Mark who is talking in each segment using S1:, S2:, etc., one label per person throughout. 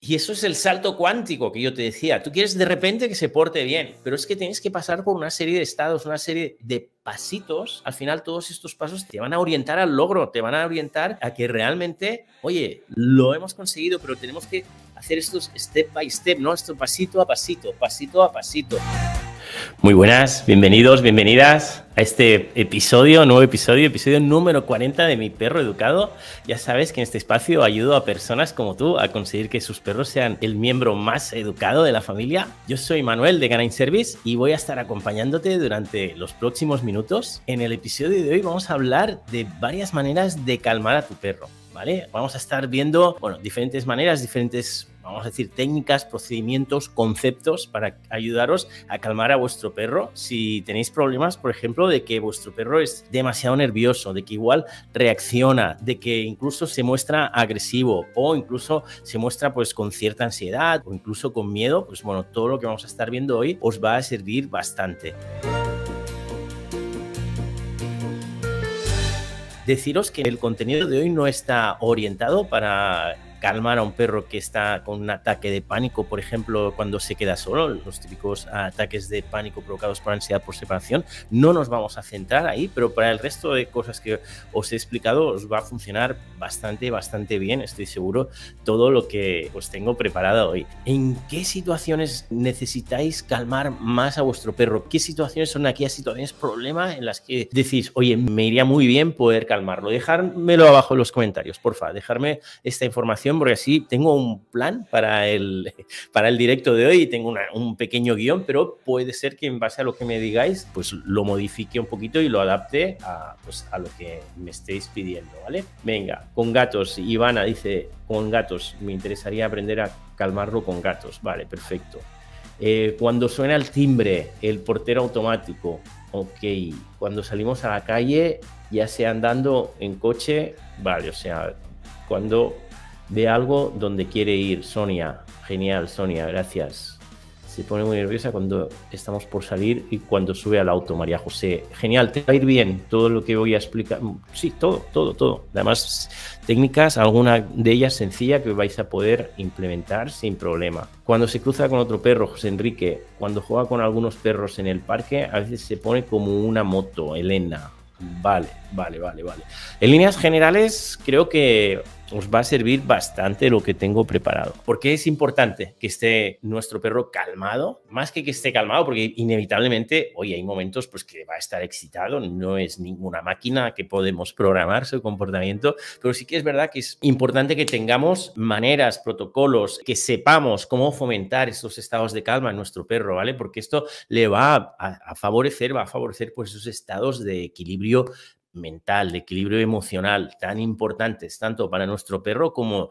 S1: Y eso es el salto cuántico que yo te decía. Tú quieres de repente que se porte bien, pero es que tienes que pasar por una serie de estados, una serie de pasitos. Al final todos estos pasos te van a orientar al logro, te van a orientar a que realmente, oye, lo hemos conseguido, pero tenemos que hacer estos step by step, ¿no? Esto pasito a pasito, pasito a pasito. Muy buenas, bienvenidos, bienvenidas a este episodio, nuevo episodio, episodio número 40 de Mi Perro Educado. Ya sabes que en este espacio ayudo a personas como tú a conseguir que sus perros sean el miembro más educado de la familia. Yo soy Manuel de Canine Service y voy a estar acompañándote durante los próximos minutos. En el episodio de hoy vamos a hablar de varias maneras de calmar a tu perro. Vamos a estar viendo, bueno, diferentes maneras, diferentes vamos a decir, técnicas, procedimientos, conceptos para ayudaros a calmar a vuestro perro si tenéis problemas, por ejemplo, de que vuestro perro es demasiado nervioso, de que igual reacciona, de que incluso se muestra agresivo o incluso se muestra pues con cierta ansiedad o incluso con miedo, pues bueno, todo lo que vamos a estar viendo hoy os va a servir bastante. deciros que el contenido de hoy no está orientado para calmar a un perro que está con un ataque de pánico, por ejemplo, cuando se queda solo, los típicos ataques de pánico provocados por ansiedad por separación. No nos vamos a centrar ahí, pero para el resto de cosas que os he explicado os va a funcionar bastante, bastante bien, estoy seguro, todo lo que os tengo preparado hoy. ¿En qué situaciones necesitáis calmar más a vuestro perro? ¿Qué situaciones son aquellas situaciones, problemas en las que decís, oye, me iría muy bien poder calmarlo? Dejármelo abajo en los comentarios, porfa, dejarme esta información porque así tengo un plan para el, para el directo de hoy, y tengo un pequeño guión, pero puede ser que en base a lo que me digáis, pues lo modifique un poquito y lo adapte a, pues, lo que me estéis pidiendo, ¿vale? Venga, con gatos, Ivana dice, con gatos, me interesaría aprender a calmarlo con gatos, vale, perfecto. Eh, cuando suena el timbre, el portero automático, ok. Cuando salimos a la calle, ya sea andando en coche, vale, o sea, cuando de algo donde quiere ir. Sonia, genial, Sonia, gracias. Se pone muy nerviosa cuando estamos por salir y cuando sube al auto, María José. Genial, te va a ir bien todo lo que voy a explicar. Sí, todo, todo, todo. Además, técnicas, alguna de ellas sencilla que vais a poder implementar sin problema. Cuando se cruza con otro perro, José Enrique, cuando juega con algunos perros en el parque, a veces se pone como una moto, Elena. Vale, vale, vale, vale. En líneas generales, creo que os va a servir bastante lo que tengo preparado. Porque es importante que esté nuestro perro calmado, más que que esté calmado, porque inevitablemente hoy hay momentos pues, que va a estar excitado, no es ninguna máquina que podemos programar su comportamiento, pero sí que es verdad que es importante que tengamos maneras, protocolos, que sepamos cómo fomentar esos estados de calma en nuestro perro, ¿vale? Porque esto le va a, a favorecer, va a favorecer pues esos estados de equilibrio mental, de equilibrio emocional tan importantes tanto para nuestro perro como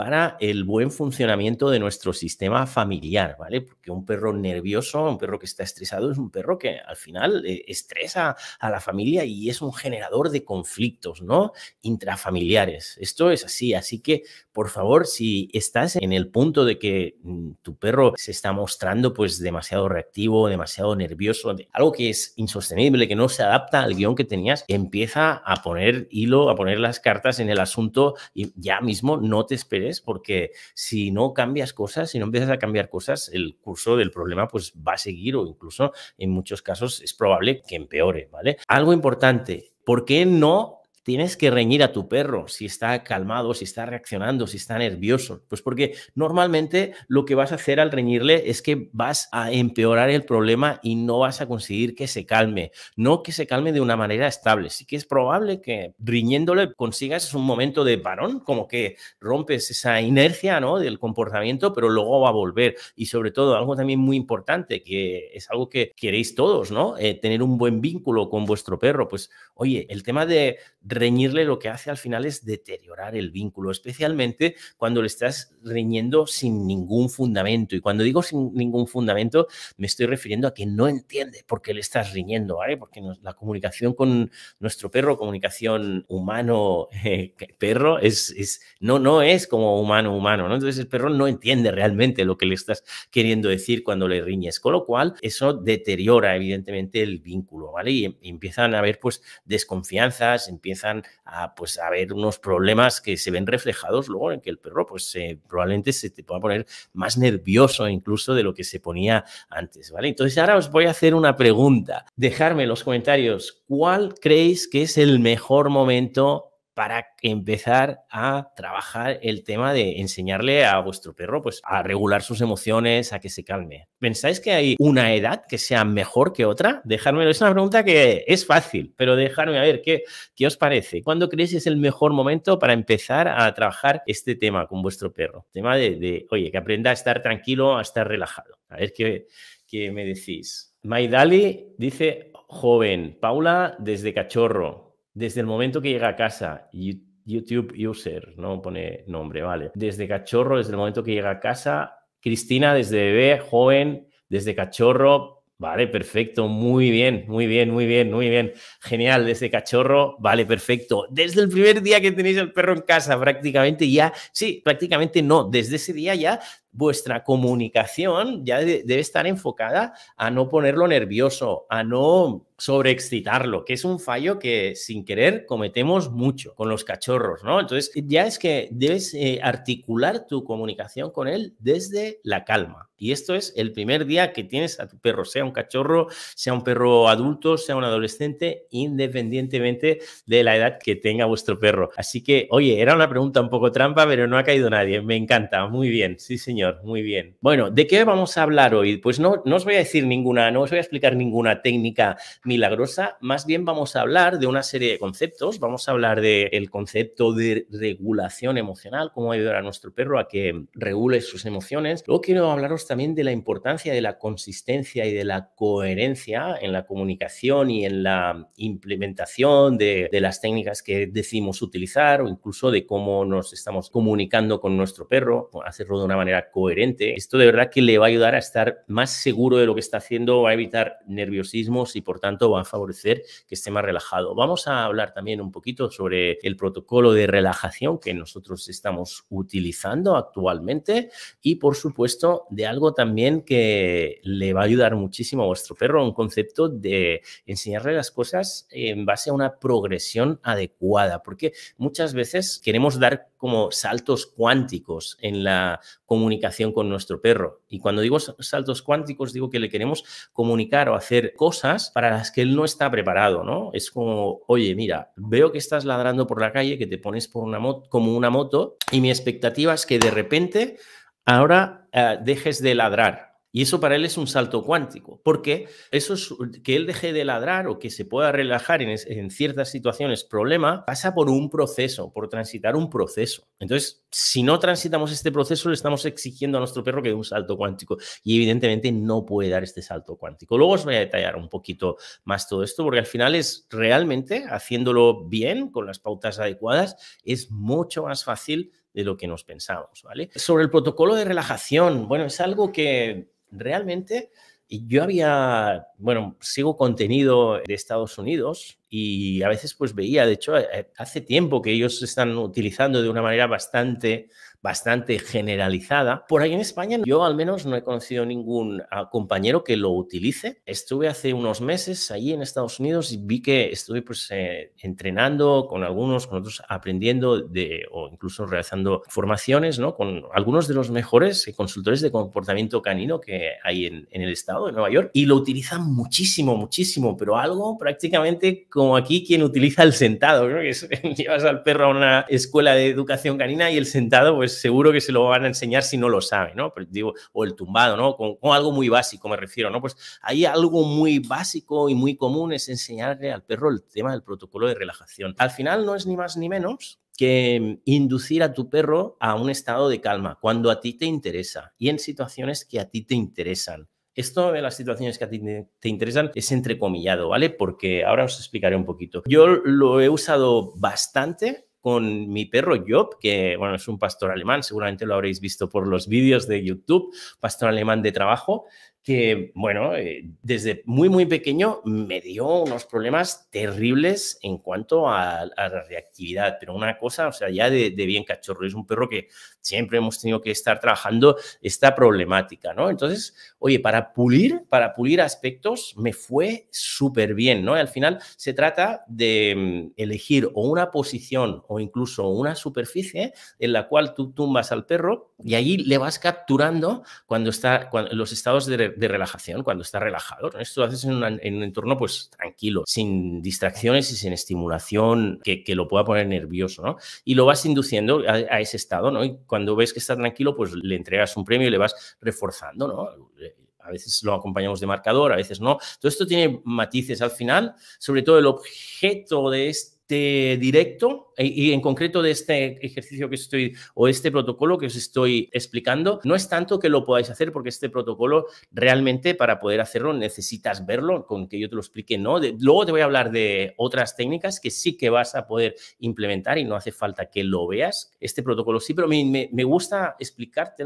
S1: para el buen funcionamiento de nuestro sistema familiar, ¿vale? Porque un perro nervioso, un perro que está estresado, es un perro que al final eh, estresa a la familia y es un generador de conflictos, ¿no? Intrafamiliares. Esto es así, así que por favor, si estás en el punto de que mm, tu perro se está mostrando pues demasiado reactivo, demasiado nervioso, algo que es insostenible, que no se adapta al guión que tenías, empieza a poner hilo, a poner las cartas en el asunto y ya mismo no te esperes porque si no cambias cosas, si no empiezas a cambiar cosas, el curso del problema pues va a seguir o incluso en muchos casos es probable que empeore, ¿vale? Algo importante, ¿por qué no Tienes que reñir a tu perro si está calmado, si está reaccionando, si está nervioso. Pues porque normalmente lo que vas a hacer al reñirle es que vas a empeorar el problema y no vas a conseguir que se calme. No que se calme de una manera estable. Sí que es probable que riñéndole consigas un momento de varón, como que rompes esa inercia ¿no? del comportamiento, pero luego va a volver. Y sobre todo, algo también muy importante, que es algo que queréis todos, ¿no? Eh, tener un buen vínculo con vuestro perro. Pues, oye, el tema de reñirle lo que hace al final es deteriorar el vínculo, especialmente cuando le estás riñendo sin ningún fundamento. Y cuando digo sin ningún fundamento, me estoy refiriendo a que no entiende por qué le estás riñendo, ¿vale? Porque la comunicación con nuestro perro, comunicación humano-perro, eh, es, es, no, no es como humano-humano, ¿no? Entonces el perro no entiende realmente lo que le estás queriendo decir cuando le riñes, con lo cual eso deteriora evidentemente el vínculo, ¿vale? Y, em, empiezan a haber pues desconfianzas, empiezan empiezan a, pues, a ver unos problemas que se ven reflejados luego en que el perro pues probablemente se te pueda poner más nervioso incluso de lo que se ponía antes, ¿vale? Entonces ahora os voy a hacer una pregunta. Dejarme en los comentarios cuál creéis que es el mejor momento para empezar a trabajar el tema de enseñarle a vuestro perro pues, a regular sus emociones, a que se calme. ¿Pensáis que hay una edad que sea mejor que otra? Dejármelo, es una pregunta que es fácil, pero dejarme a ver qué, qué os parece. ¿Cuándo creéis que es el mejor momento para empezar a trabajar este tema con vuestro perro? tema de, oye, que aprenda a estar tranquilo, a estar relajado. A ver qué, qué me decís. Maidali dice, joven, Paula desde cachorro, desde el momento que llega a casa, YouTube User, no pone nombre, vale. Desde cachorro, desde el momento que llega a casa, Cristina, desde bebé, joven, desde cachorro, Vale, perfecto, muy bien, muy bien, muy bien, muy bien. Genial, desde cachorro, vale, perfecto. Desde el primer día que tenéis el perro en casa, prácticamente ya, sí, prácticamente no, desde ese día ya vuestra comunicación ya debe estar enfocada a no ponerlo nervioso, a no sobreexcitarlo, que es un fallo que sin querer cometemos mucho con los cachorros, ¿no? Entonces ya es que debes eh, articular tu comunicación con él desde la calma. Y esto es el primer día que tienes a tu perro, sea un cachorro, sea un perro adulto, sea un adolescente, independientemente de la edad que tenga vuestro perro. Así que, oye, era una pregunta un poco trampa, pero no ha caído nadie. Me encanta, muy bien, sí, señor muy bien. Bueno, ¿de qué vamos a hablar hoy? Pues no, no os voy a decir ninguna, no os voy a explicar ninguna técnica milagrosa, más bien vamos a hablar de una serie de conceptos, vamos a hablar del concepto de regulación emocional, cómo ayudar a nuestro perro a que regule sus emociones. Luego quiero hablaros también de la importancia de la consistencia y de la coherencia en la comunicación y en la implementación de, de las técnicas que decimos utilizar o incluso de cómo nos estamos comunicando con nuestro perro, hacerlo de una manera coherente. Esto de verdad que le va a ayudar a estar más seguro de lo que está haciendo, va a evitar nerviosismos y por tanto va a favorecer que esté más relajado. Vamos a hablar también un poquito sobre el protocolo de relajación que nosotros estamos utilizando actualmente y por supuesto de algo también que le va a ayudar muchísimo a vuestro perro, un concepto de enseñarle las cosas en base a una progresión adecuada, porque muchas veces queremos dar como saltos cuánticos en la comunicación con nuestro perro. Y cuando digo saltos cuánticos, digo que le queremos comunicar o hacer cosas para las que él no está preparado, ¿no? Es como, oye, mira, veo que estás ladrando por la calle, que te pones por una moto, como una moto, y mi expectativa es que de repente ahora eh, dejes de ladrar, y eso para él es un salto cuántico, porque eso es, que él deje de ladrar o que se pueda relajar en, ciertas situaciones, problema, pasa por un proceso, por transitar un proceso. Entonces, si no transitamos este proceso, le estamos exigiendo a nuestro perro que dé un salto cuántico y evidentemente no puede dar este salto cuántico. Luego os voy a detallar un poquito más todo esto, porque al final es realmente haciéndolo bien, con las pautas adecuadas, es mucho más fácil de lo que nos pensábamos ¿vale? Sobre el protocolo de relajación, bueno, es algo que realmente yo había, bueno, sigo contenido de Estados Unidos y a veces pues veía, de hecho, eh, hace tiempo que ellos están utilizando de una manera bastante bastante generalizada. Por ahí en España yo al menos no he conocido ningún ah, compañero que lo utilice. Estuve hace unos meses allí en Estados Unidos y vi que estuve pues, eh, entrenando con algunos, con otros, aprendiendo de, o incluso realizando formaciones ¿no? con algunos de los mejores eh, consultores de comportamiento canino que hay en, el estado de Nueva York y lo utilizan muchísimo, muchísimo, pero algo prácticamente como aquí quien utiliza el sentado. Creo que llevas al perro a una escuela de educación canina y el sentado pues pues, seguro que se lo van a enseñar si no lo sabe, ¿no? digo, o el tumbado, ¿no? Con, algo muy básico me refiero, ¿no? Pues hay algo muy básico y muy común es enseñarle al perro el tema del protocolo de relajación. Al final no es ni más ni menos que inducir a tu perro a un estado de calma cuando a ti te interesa y en situaciones que a ti te interesan. Esto de las situaciones que a ti te interesan es entrecomillado, ¿vale? Porque ahora os explicaré un poquito. Yo lo he usado bastante con mi perro Job, que bueno, es un pastor alemán, seguramente lo habréis visto por los vídeos de YouTube, pastor alemán de trabajo, que bueno, eh, desde muy, muy pequeño me dio unos problemas terribles en cuanto a, la reactividad, pero una cosa, o sea, ya de, bien cachorro, es un perro que siempre hemos tenido que estar trabajando esta problemática, ¿no? Entonces, oye, para pulir, para pulir aspectos me fue súper bien, ¿no? al final se trata de mm, elegir o una posición o incluso una superficie en la cual tú tumbas al perro y allí le vas capturando cuando está cuando, los estados de, relajación, cuando está relajado. Esto lo haces en, un entorno pues tranquilo, sin distracciones y sin estimulación que, lo pueda poner nervioso, ¿no? Y lo vas induciendo a, ese estado, ¿no? cuando ves que está tranquilo, pues le entregas un premio y le vas reforzando, ¿no? Eh, a veces lo acompañamos de marcador, a veces no. Todo esto tiene matices al final, sobre todo el objeto de este este, directo e, y, en concreto de este ejercicio que estoy o este protocolo que os estoy explicando, no es tanto que lo podáis hacer porque este protocolo realmente para poder hacerlo necesitas verlo, con que yo te lo explique, ¿no? luego te voy a hablar de otras técnicas que sí que vas a poder implementar y no hace falta que lo veas, este protocolo sí, pero me, me, gusta explicarte,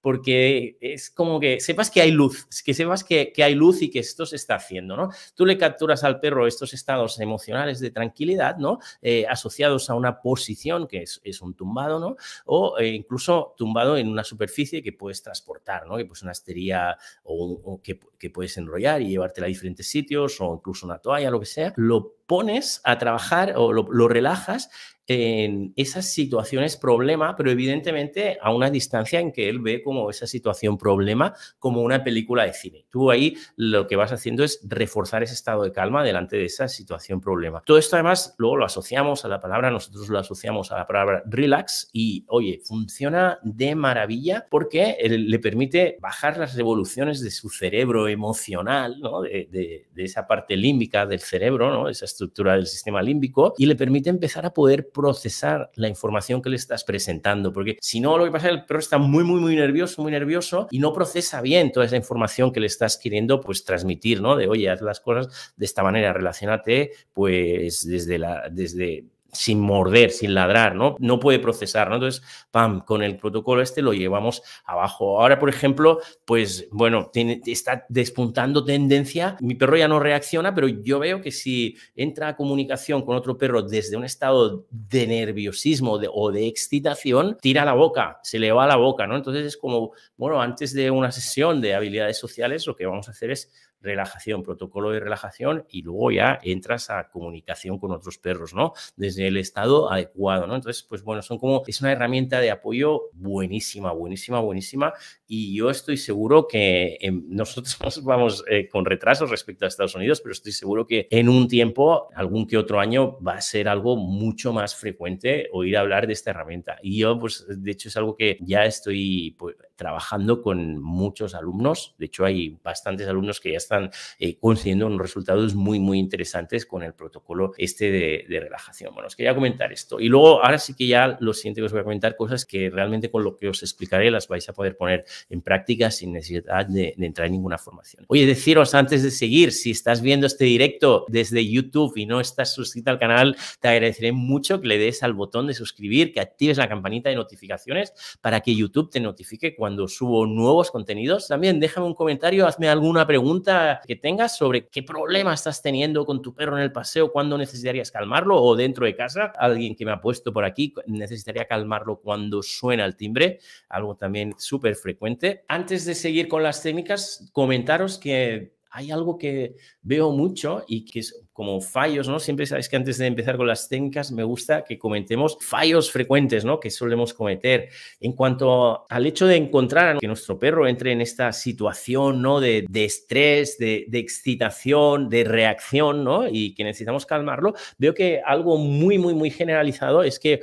S1: Porque es como que sepas que hay luz, que sepas que, que hay luz y que esto se está haciendo, ¿no? Tú le capturas al perro estos estados emocionales de tranquilidad, eh, asociados a una posición que es, un tumbado, ¿no? O eh, incluso tumbado en una superficie que puedes transportar, ¿no? Que pues una estería o, que, puedes enrollar y llevártela a diferentes sitios o incluso una toalla, lo que sea. Lo pones a trabajar o lo, relajas en esas situaciones problema, pero evidentemente a una distancia en que él ve como esa situación problema como una película de cine. Tú ahí lo que vas haciendo es reforzar ese estado de calma delante de esa situación problema. Todo esto además luego lo asociamos a la palabra, nosotros lo asociamos a la palabra relax y oye, funciona de maravilla porque le permite bajar las revoluciones de su cerebro emocional, ¿no? de, esa parte límbica del cerebro, ¿no? esas estructura del sistema límbico y le permite empezar a poder procesar la información que le estás presentando, porque si no, lo que pasa es que el perro está muy, muy, muy nervioso, muy nervioso y no procesa bien toda esa información que le estás queriendo pues transmitir, ¿no? De, oye, haz las cosas de esta manera, relacionate pues desde la, desde sin morder, sin ladrar, ¿no? No puede procesar, ¿no? Entonces, pam, con el protocolo este lo llevamos abajo. Ahora, por ejemplo, pues bueno, tiene, está despuntando tendencia, mi perro ya no reacciona, pero yo veo que si entra a comunicación con otro perro desde un estado de nerviosismo o de excitación, tira la boca, se le va la boca, ¿no? Entonces es como, bueno, antes de una sesión de habilidades sociales, lo que vamos a hacer es relajación, protocolo de relajación y luego ya entras a comunicación con otros perros, ¿no? Desde el estado adecuado, ¿no? Entonces, pues bueno, son como, es una herramienta de apoyo buenísima, buenísima, buenísima y yo estoy seguro que nosotros vamos eh, con retraso respecto a Estados Unidos, pero estoy seguro que en un tiempo, algún que otro año, va a ser algo mucho más frecuente oír hablar de esta herramienta. Y yo, pues, de hecho, es algo que ya estoy pues, trabajando con muchos alumnos. De hecho, hay bastantes alumnos que ya están eh, consiguiendo unos resultados muy, muy interesantes con el protocolo este de, relajación. Bueno, os quería comentar esto. Y luego, ahora sí que ya lo siguiente que os voy a comentar, cosas que realmente con lo que os explicaré las vais a poder poner en práctica sin necesidad de, de entrar en ninguna formación. Oye, deciros antes de seguir, si estás viendo este directo desde YouTube y no estás suscrito al canal, te agradeceré mucho que le des al botón de suscribir, que actives la campanita de notificaciones para que YouTube te notifique cuando cuando subo nuevos contenidos. También déjame un comentario, hazme alguna pregunta que tengas sobre qué problema estás teniendo con tu perro en el paseo, cuándo necesitarías calmarlo o dentro de casa. Alguien que me ha puesto por aquí necesitaría calmarlo cuando suena el timbre, algo también súper frecuente. Antes de seguir con las técnicas, comentaros que hay algo que veo mucho y que es como fallos, ¿no? Siempre sabéis que antes de empezar con las técnicas me gusta que comentemos fallos frecuentes, ¿no? Que solemos cometer. En cuanto al hecho de encontrar que nuestro perro entre en esta situación, ¿no? De, de estrés, de, de, excitación, de reacción, ¿no? Y que necesitamos calmarlo, veo que algo muy, muy, muy generalizado es que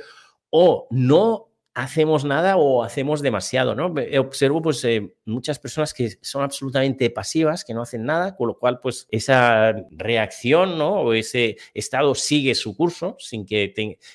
S1: o no hacemos nada o hacemos demasiado, ¿no? Eh, observo pues eh, muchas personas que son absolutamente pasivas, que no hacen nada, con lo cual pues esa reacción, ¿no? O ese estado sigue su curso sin que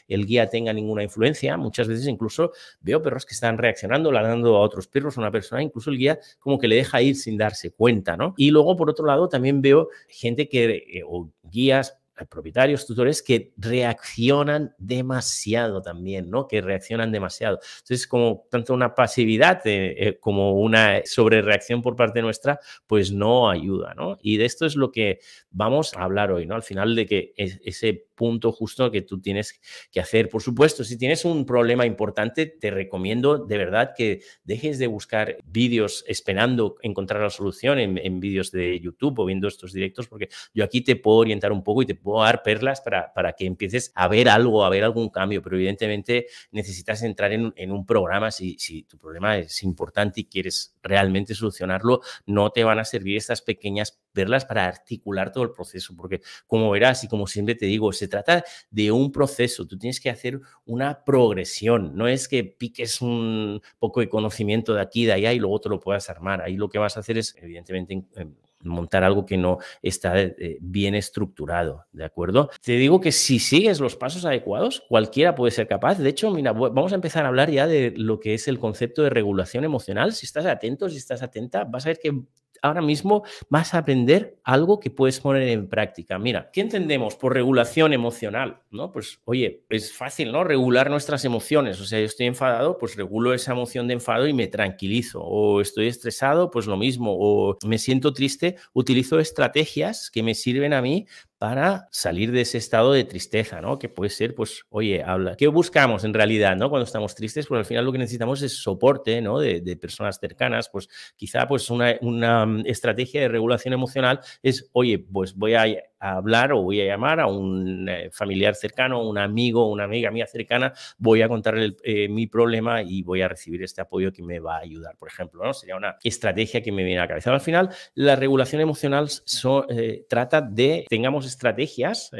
S1: el guía tenga ninguna influencia. Muchas veces incluso veo perros que están reaccionando, ladrando a otros perros, a una persona, incluso el guía como que le deja ir sin darse cuenta, ¿no? Y luego por otro lado también veo gente que, eh, o guías, propietarios, tutores que reaccionan demasiado también, ¿no? Que reaccionan demasiado. Entonces, como tanto una pasividad eh, eh, como una sobrereacción por parte nuestra, pues no ayuda, ¿no? Y de esto es lo que vamos a hablar hoy, ¿no? Al final de que ese punto justo que tú tienes que hacer. Por supuesto, si tienes un problema importante, te recomiendo de verdad que dejes de buscar vídeos esperando encontrar la solución en, vídeos de YouTube o viendo estos directos, porque yo aquí te puedo orientar un poco y te puedo dar perlas para, para que empieces a ver algo, a ver algún cambio, pero evidentemente necesitas entrar en, un programa si, si tu problema es importante y quieres realmente solucionarlo, no te van a servir estas pequeñas perlas para articular todo el proceso, porque como verás y como siempre te digo, trata de un proceso, tú tienes que hacer una progresión, no es que piques un poco de conocimiento de aquí, de allá y luego te lo puedas armar. Ahí lo que vas a hacer es, evidentemente, em, montar algo que no está eh, bien estructurado, ¿de acuerdo? Te digo que si sigues los pasos adecuados, cualquiera puede ser capaz. De hecho, mira, vamos a empezar a hablar ya de lo que es el concepto de regulación emocional. Si estás atento, si estás atenta, vas a ver que ahora mismo vas a aprender algo que puedes poner en práctica. Mira, ¿qué entendemos por regulación emocional? ¿No? Pues, oye, es fácil, ¿no? Regular nuestras emociones. O sea, yo estoy enfadado, pues regulo esa emoción de enfado y me tranquilizo. O estoy estresado, pues lo mismo. O me siento triste, utilizo estrategias que me sirven a mí para salir de ese estado de tristeza, ¿no? Que puede ser, pues, oye, habla. ¿Qué buscamos en realidad, ¿no? Cuando estamos tristes, pues al final lo que necesitamos es soporte, ¿no? De, personas cercanas, pues quizá, pues, una, una mm, estrategia de regulación emocional es, oye, pues voy a hablar o voy a llamar a un eh, familiar cercano, un amigo, una amiga mía cercana, voy a contarle eh, mi problema y voy a recibir este apoyo que me va a ayudar, por ejemplo. ¿no? Sería una estrategia que me viene a la cabeza. al final, la regulación emocional eh, trata de tengamos estrategias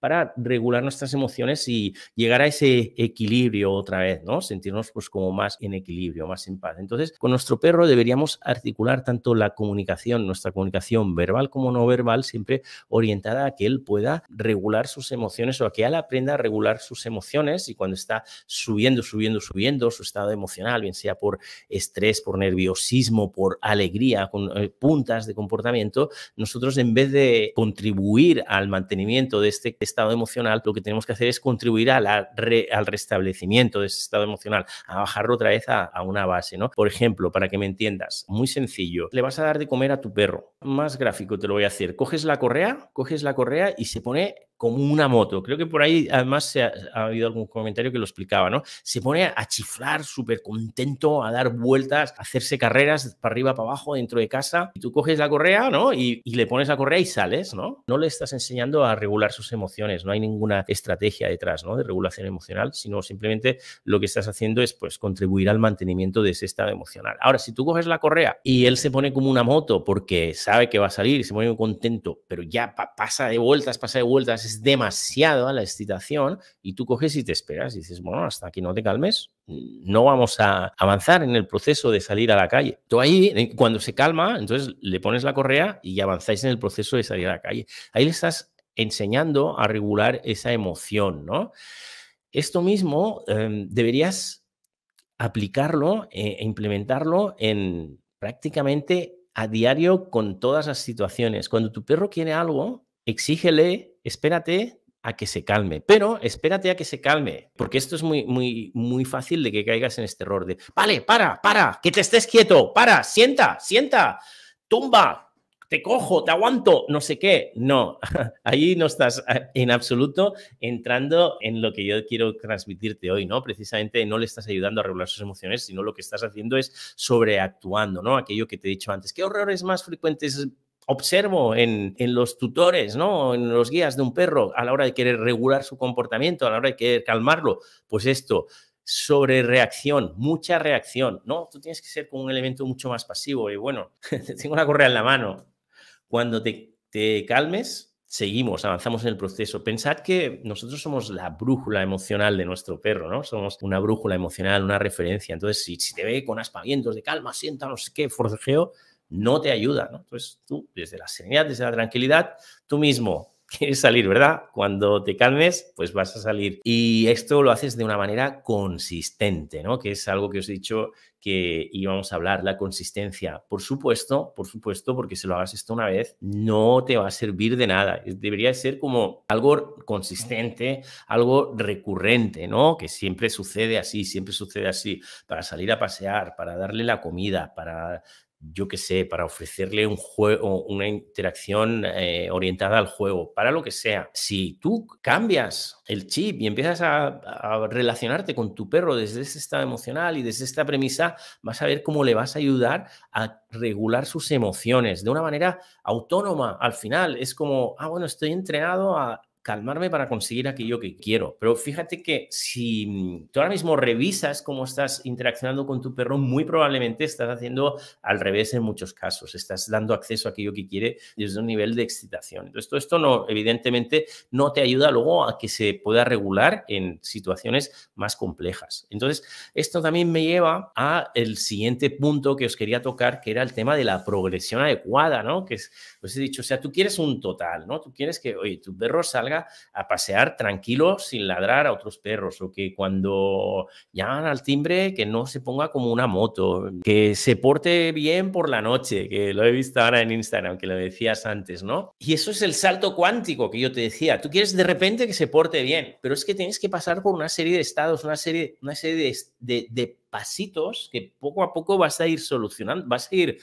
S1: para regular nuestras emociones y llegar a ese equilibrio otra vez, ¿no? Sentirnos pues como más en equilibrio, más en paz. Entonces, con nuestro perro deberíamos articular tanto la comunicación, nuestra comunicación verbal como no verbal, siempre orientada a que él pueda regular sus emociones o a que él aprenda a regular sus emociones y cuando está subiendo, subiendo, subiendo su estado emocional, bien sea por estrés, por nerviosismo, por alegría, con eh, puntas de comportamiento, nosotros en vez de contribuir al mantenimiento de este estado emocional, lo que tenemos que hacer es contribuir al restablecimiento de ese estado emocional, a bajarlo otra vez a, a una base, ¿no? Por ejemplo, para que me entiendas, muy sencillo, le vas a dar de comer a tu perro, más gráfico te lo voy a decir, coges la correa, coges es la correa y se pone como una moto. Creo que por ahí además se ha, habido algún comentario que lo explicaba, ¿no? Se pone a chiflar súper contento, a dar vueltas, a hacerse carreras para arriba, para abajo, dentro de casa. Y tú coges la correa, ¿no? Y, le pones la correa y sales, ¿no? No le estás enseñando a regular sus emociones, no hay ninguna estrategia detrás, ¿no? De regulación emocional, sino simplemente lo que estás haciendo es, pues, contribuir al mantenimiento de ese estado emocional. Ahora, si tú coges la correa y él se pone como una moto porque sabe que va a salir y se pone contento, pero ya pasa de vueltas, pasa de vueltas, demasiado a la excitación y tú coges y te esperas y dices, bueno, hasta aquí no te calmes, no vamos a avanzar en el proceso de salir a la calle. Tú ahí, cuando se calma, entonces le pones la correa y avanzáis en el proceso de salir a la calle. Ahí le estás enseñando a regular esa emoción, ¿no? Esto mismo em, deberías aplicarlo eh, e implementarlo en prácticamente a diario con todas las situaciones. Cuando tu perro quiere algo, exígele, espérate a que se calme, pero espérate a que se calme, porque esto es muy, muy, muy fácil de que caigas en este error de, vale, para, para, que te estés quieto, para, sienta, sienta, tumba, te cojo, te aguanto, no sé qué. No, ahí no estás en absoluto entrando en lo que yo quiero transmitirte hoy, ¿no? Precisamente no le estás ayudando a regular sus emociones, sino lo que estás haciendo es sobreactuando, ¿no? Aquello que te he dicho antes. ¿Qué horrores más frecuentes observo en, los tutores, ¿no? En los guías de un perro a la hora de querer regular su comportamiento, a la hora de querer calmarlo, pues esto, sobre reacción, mucha reacción, ¿no? Tú tienes que ser con un elemento mucho más pasivo y bueno, tengo la correa en la mano. Cuando te, calmes, seguimos, avanzamos en el proceso. Pensad que nosotros somos la brújula emocional de nuestro perro, ¿no? Somos una brújula emocional, una referencia. Entonces, si, te ve con aspavientos de calma, siéntanos, no sé qué, forcejeo, no te ayuda. ¿no? Entonces tú, desde la serenidad, desde la tranquilidad, tú mismo quieres salir, ¿verdad? Cuando te calmes, pues vas a salir. Y esto lo haces de una manera consistente, ¿no? Que es algo que os he dicho que íbamos a hablar, la consistencia. Por supuesto, por supuesto, porque si lo hagas esto una vez, no te va a servir de nada. Debería ser como algo consistente, algo recurrente, ¿no? Que siempre sucede así, siempre sucede así. Para salir a pasear, para darle la comida, para yo qué sé, para ofrecerle un juego, una interacción eh, orientada al juego, para lo que sea. Si tú cambias el chip y empiezas a, a, relacionarte con tu perro desde ese estado emocional y desde esta premisa, vas a ver cómo le vas a ayudar a regular sus emociones de una manera autónoma. Al final es como, ah, bueno, estoy entrenado a calmarme para conseguir aquello que quiero. Pero fíjate que si mm, tú ahora mismo revisas cómo estás interaccionando con tu perro, muy probablemente estás haciendo al revés en muchos casos. Estás dando acceso a aquello que quiere desde un nivel de excitación. Entonces, todo esto no, evidentemente no te ayuda luego a que se pueda regular en situaciones más complejas. Entonces, esto también me lleva a el siguiente punto que os quería tocar, que era el tema de la progresión adecuada, ¿no? Que os pues he dicho, o sea, tú quieres un total, ¿no? Tú quieres que, oye, tu perro salga a pasear tranquilo sin ladrar a otros perros o que cuando llaman al timbre que no se ponga como una moto, que se porte bien por la noche, que lo he visto ahora en Instagram, que lo decías antes, ¿no? Y eso es el salto cuántico que yo te decía. Tú quieres de repente que se porte bien, pero es que tienes que pasar por una serie de estados, una serie, una serie de, de pasitos que poco a poco vas a ir solucionando, vas a ir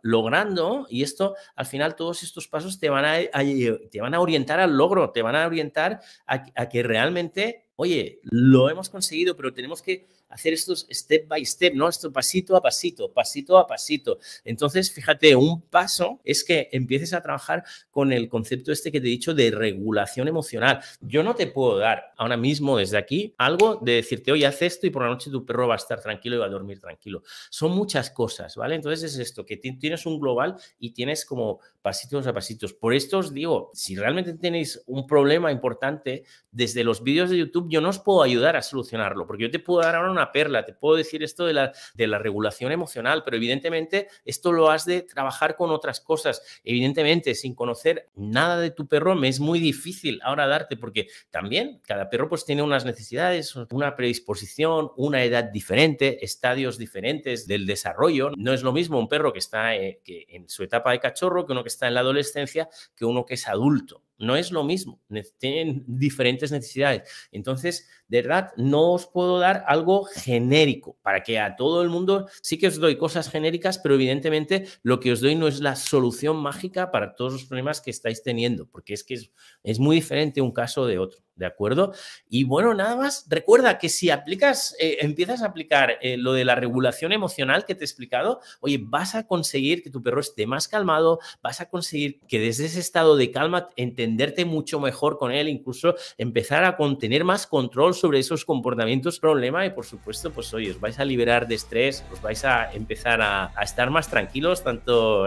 S1: logrando y esto, al final, todos estos pasos te van a, te van a orientar al logro, te van a orientar a que realmente, oye, lo hemos conseguido, pero tenemos que hacer estos step by step, ¿no? Esto pasito a pasito, pasito a pasito. Entonces, fíjate, un paso es que empieces a trabajar con el concepto este que te he dicho de regulación emocional. Yo no te puedo dar ahora mismo desde aquí algo de decirte, hoy haz esto y por la noche tu perro va a estar tranquilo y va a dormir tranquilo. Son muchas cosas, ¿vale? Entonces es esto, que tienes un global y tienes como pasitos a pasitos. Por esto os digo, si realmente tenéis un problema importante, desde los vídeos de YouTube yo no os puedo ayudar a solucionarlo, porque yo te puedo dar ahora una una perla, te puedo decir esto de la, de la regulación emocional, pero evidentemente esto lo has de trabajar con otras cosas. Evidentemente, sin conocer nada de tu perro, me es muy difícil ahora darte, porque también cada perro pues tiene unas necesidades, una predisposición, una edad diferente, estadios diferentes del desarrollo. No es lo mismo un perro que está eh, en su etapa de cachorro que uno que está en la adolescencia que uno que es adulto. No es lo mismo, tienen diferentes necesidades. Entonces, de verdad, no os puedo dar algo genérico para que a todo el mundo sí que os doy cosas genéricas, pero evidentemente lo que os doy no es la solución mágica para todos los problemas que estáis teniendo, porque es que es, muy diferente un caso de otro. ¿De acuerdo? Y bueno, nada más, recuerda que si aplicas, eh, empiezas a aplicar eh, lo de la regulación emocional que te he explicado, oye, vas a conseguir que tu perro esté más calmado, vas a conseguir que desde ese estado de calma entendas entenderte mucho mejor con él, incluso empezar a tener más control sobre esos comportamientos problema y por supuesto, pues hoy os vais a liberar de estrés, os vais a empezar a, estar más tranquilos, tanto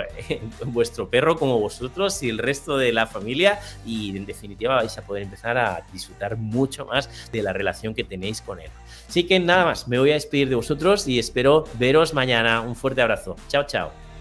S1: vuestro perro como vosotros y el resto de la familia y en definitiva vais a poder empezar a disfrutar mucho más de la relación que tenéis con él. Así que nada más, me voy a despedir de vosotros y espero veros mañana. Un fuerte abrazo. Chao, chao.